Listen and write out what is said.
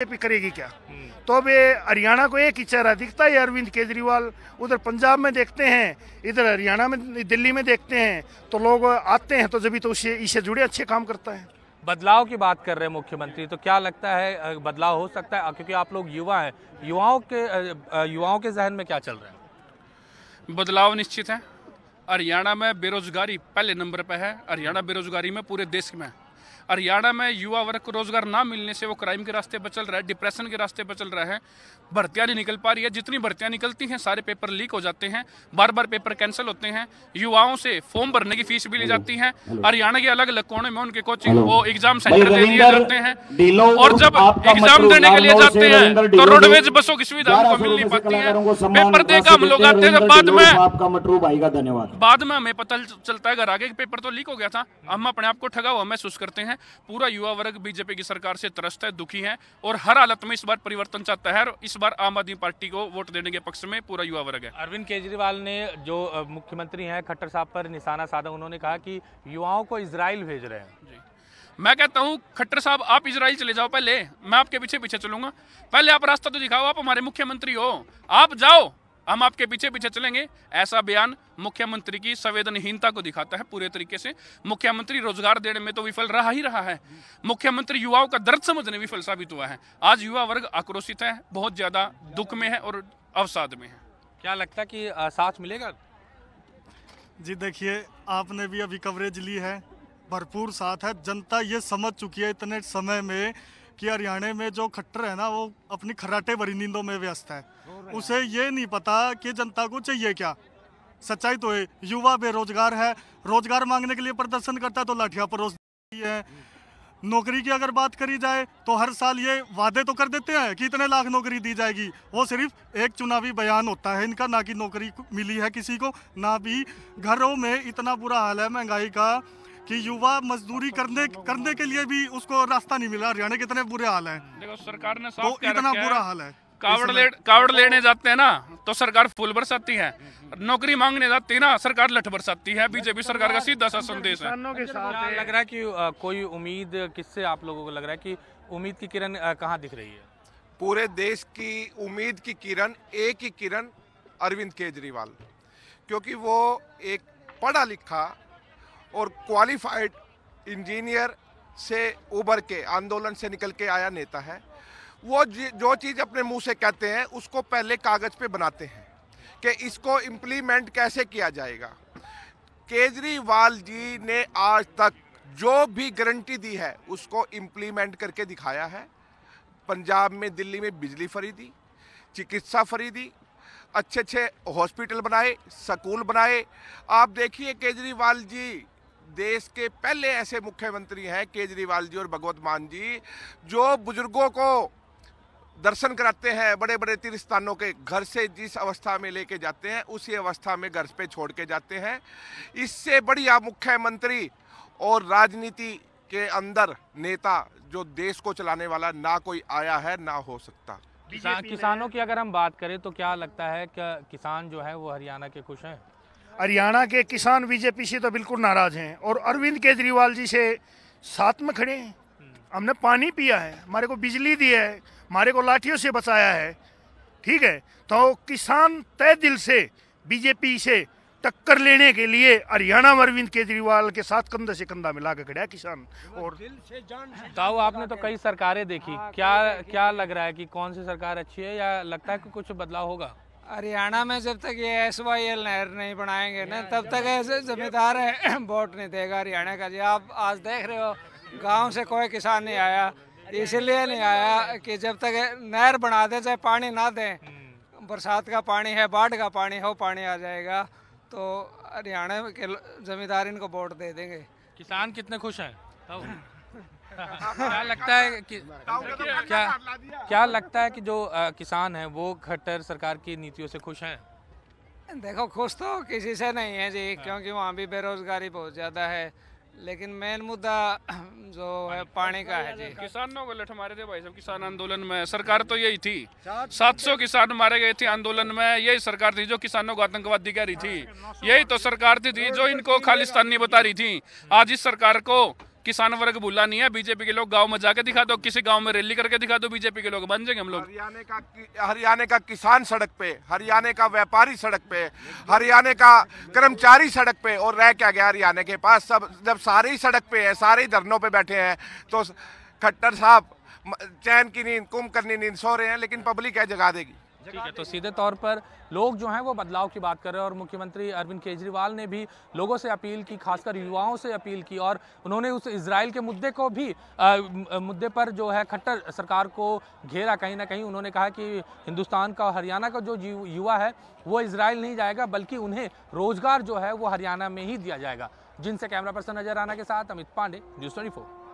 BJP करेगी क्या तो अब हरियाणा को एक ही चेहरा दिखता है अरविंद केजरीवाल उधर पंजाब में देखते हैं इधर हरियाणा में दिल्ली में देखते हैं तो लोग आते हैं तो जब तो उसे इसे जुड़े अच्छे काम करता है बदलाव की बात कर रहे हैं मुख्यमंत्री तो क्या लगता है बदलाव हो सकता है क्योंकि आप लोग युवा हैं युवाओं के युवाओं के जहन में क्या चल रहा है बदलाव निश्चित है हरियाणा में बेरोजगारी पहले नंबर पर है हरियाणा बेरोजगारी में पूरे देश में हरियाणा में युवा वर्ग को रोजगार ना मिलने से वो क्राइम के रास्ते पर चल रहा है डिप्रेशन के रास्ते पर चल रहा है भर्तियाँ नहीं निकल पा रही है जितनी भर्तियाँ निकलती हैं सारे पेपर लीक हो जाते हैं बार बार पेपर कैंसिल होते हैं युवाओं से फॉर्म भरने की फीस भी ली जाती है हरियाणा के अलग अलग कोने में उनके कोचिंग वो एग्जाम सेंटर दे दिए जाते हैं और जब मतलब एग्जाम देने के लिए जाते हैं तो रोडवेज बसों की सुविधा उनको मिल नहीं पाती है पेपर देकर हम लोग आते हैं बाद में बाद में हमें पता चलता है अगर आगे पेपर तो लीक हो गया था हम अपने आप को ठगा हुआ महसूस करते हैं पूरा युवा वर्ग बीजेपी की सरकार से त्रस्त है दुखी है और हर हालत में इस बार परिवर्तन चाहता है और इस बार आम आदमी पार्टी को वोट देने के पक्ष में पूरा युवा वर्ग है अरविंद केजरीवाल ने जो मुख्यमंत्री हैं खट्टर साहब पर निशाना साधा उन्होंने कहा कि युवाओं को इसराइल भेज रहे हैं जी मैं कहता हूँ खट्टर साहब आप इसराइल चले जाओ पहले मैं आपके पीछे पीछे चलूंगा पहले आप रास्ता तो दिखाओ आप हमारे मुख्यमंत्री हो आप जाओ हम आपके पीछे पीछे चलेंगे ऐसा बयान मुख्यमंत्री की संवेदनहीनता को दिखाता है पूरे तरीके से मुख्यमंत्री रोजगार देने में तो विफल रहा ही रहा है मुख्यमंत्री युवाओं का दर्द समझने विफल साबित हुआ है आज युवा वर्ग आक्रोशित है बहुत ज्यादा दुख में है और अवसाद में है क्या लगता है कि साथ मिलेगा जी देखिए आपने भी अभी कवरेज ली है भरपूर साथ है जनता ये समझ चुकी है इतने समय में कि हरियाणा में जो खट्टर है ना वो अपनी खराटे भरी नींदों में व्यस्त है उसे ये नहीं पता कि जनता को चाहिए क्या सच्चाई तो है युवा बेरोजगार है रोजगार मांगने के लिए प्रदर्शन करता है तो लाठिया परोस है नौकरी की अगर बात करी जाए तो हर साल ये वादे तो कर देते हैं कि इतने लाख नौकरी दी जाएगी वो सिर्फ एक चुनावी बयान होता है इनका ना कि नौकरी मिली है किसी को ना भी घरों में इतना बुरा हाल है महंगाई का कि युवा मजदूरी करने करने के लिए भी उसको रास्ता नहीं मिला हरियाणा के इतने बुरे हाल है देखो सरकार ने तो इतना बुरा हाल है कावड़ ले कावड़ लेने जाते हैं ना तो सरकार फूल बरसाती है नौकरी मांगने जाती है ना सरकार लठ बरसाती है बीजेपी सरकार का सीधा सा संदेश है के तो साथ लग रहा है की कोई उम्मीद किससे आप लोगों को लग रहा है की उम्मीद की किरण कहाँ दिख रही है पूरे देश की उम्मीद की किरण एक ही किरण अरविंद केजरीवाल क्योंकि वो एक पढ़ा लिखा और क्वालिफाइड इंजीनियर से उबर के आंदोलन से निकल के आया नेता है वो जो चीज़ अपने मुंह से कहते हैं उसको पहले कागज़ पे बनाते हैं कि इसको इम्प्लीमेंट कैसे किया जाएगा केजरीवाल जी ने आज तक जो भी गारंटी दी है उसको इम्प्लीमेंट करके दिखाया है पंजाब में दिल्ली में बिजली दी चिकित्सा दी अच्छे अच्छे हॉस्पिटल बनाए स्कूल बनाए आप देखिए केजरीवाल जी देश के पहले ऐसे मुख्यमंत्री हैं केजरीवाल जी और भगवत मान जी जो बुजुर्गों को दर्शन कराते हैं बड़े बड़े तीर्थ स्थानों के घर से जिस अवस्था में लेके जाते हैं उसी अवस्था में घर पे छोड़ के जाते हैं इससे बढ़िया मुख्यमंत्री और राजनीति के अंदर नेता जो देश को चलाने वाला ना कोई आया है ना हो सकता किसानों की अगर हम बात करें तो क्या लगता है कि किसान जो है वो हरियाणा के खुश हैं हरियाणा के किसान बीजेपी से तो बिल्कुल नाराज हैं और अरविंद केजरीवाल जी से साथ में खड़े हैं हमने पानी पिया है हमारे को बिजली दी है हमारे को लाठियों से बचाया है ठीक है तो किसान तय दिल से बीजेपी से टक्कर लेने के लिए हरियाणा में अरविंद केजरीवाल के साथ कंधे से कंधा मिला के खड़ा किसान और ताओ आपने तो कई सरकारें देखी हाँ, क्या क्या लग रहा है कि कौन सी सरकार अच्छी है या लगता है कि कुछ बदलाव होगा हरियाणा में जब तक ये एस वाई एल नहर नहीं बनाएंगे ना तब तक ऐसे जमींदार वोट नहीं देगा हरियाणा का जी आप आज देख रहे हो गांव से कोई किसान नहीं आया इसलिए नहीं आया कि जब तक नहर बना दे चाहे पानी ना दें बरसात का पानी है बाढ़ का पानी हो पानी आ जाएगा तो हरियाणा के जमींदार इनको वोट दे देंगे किसान कितने खुश हैं क्या लगता है कि क्या क्या लगता है कि जो किसान है वो खट्टर सरकार की नीतियों से खुश हैं देखो खुश तो किसी से नहीं है जी क्योंकि वहाँ भी बेरोजगारी बहुत ज़्यादा है लेकिन मेन मुद्दा जो है पानी का है जी किसानों को लठ मारे थे भाई सब किसान आंदोलन में सरकार तो यही थी 700 किसान मारे गए थे आंदोलन में यही सरकार थी जो किसानों को आतंकवादी कह रही थी यही तो सरकार थी जो इनको खालिस्तानी बता रही थी आज इस सरकार को किसान वर्ग भूला नहीं है बीजेपी के लोग गांव में जाके दिखा दो किसी गांव में रैली करके दिखा दो बीजेपी के लोग बन जाएंगे हम लोग हरियाणा का हरियाणा का किसान सड़क पे हरियाणा का व्यापारी सड़क पे हरियाणा का कर्मचारी सड़क पे और रह क्या गया हरियाणा के पास सब जब सारे ही सड़क पे है सारे ही धरनों पे बैठे हैं तो खट्टर साहब चैन की नींद कुंभ करनी नींद सो रहे हैं लेकिन पब्लिक क्या जगा देगी ठीक है तो सीधे तौर पर लोग जो हैं वो बदलाव की बात कर रहे हैं और मुख्यमंत्री अरविंद केजरीवाल ने भी लोगों से अपील की खासकर युवाओं से अपील की और उन्होंने उस इसराइल के मुद्दे को भी आ, मुद्दे पर जो है खट्टर सरकार को घेरा कहीं ना कहीं उन्होंने कहा कि हिंदुस्तान का हरियाणा का जो युवा है वो इसराइल नहीं जाएगा बल्कि उन्हें रोजगार जो है वो हरियाणा में ही दिया जाएगा जिनसे कैमरा पर्सन नजर आना के साथ अमित पांडे न्यूज़ ट्वेंटी